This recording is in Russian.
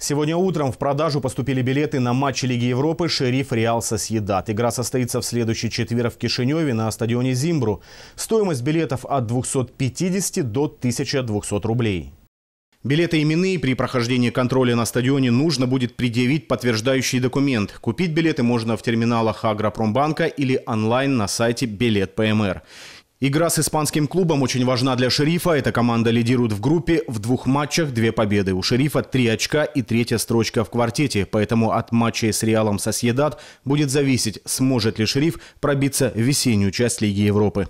Сегодня утром в продажу поступили билеты на матч Лиги Европы «Шериф Реал Соседат». Игра состоится в следующий четверг в Кишиневе на стадионе «Зимбру». Стоимость билетов от 250 до 1200 рублей. Билеты именные при прохождении контроля на стадионе нужно будет предъявить подтверждающий документ. Купить билеты можно в терминалах Агропромбанка или онлайн на сайте «Билет ПМР». Игра с испанским клубом очень важна для «Шерифа». Эта команда лидирует в группе. В двух матчах две победы. У «Шерифа» три очка и третья строчка в квартете. Поэтому от матчей с «Реалом Сосьедад» будет зависеть, сможет ли «Шериф» пробиться в весеннюю часть Лиги Европы.